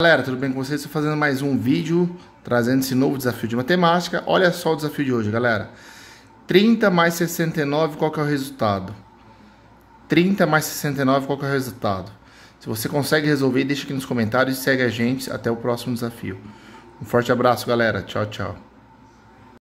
Galera, tudo bem com vocês? Estou fazendo mais um vídeo trazendo esse novo desafio de matemática. Olha só o desafio de hoje, galera. 30 mais 69, qual que é o resultado? 30 mais 69, qual que é o resultado? Se você consegue resolver, deixa aqui nos comentários e segue a gente. Até o próximo desafio. Um forte abraço, galera. Tchau, tchau.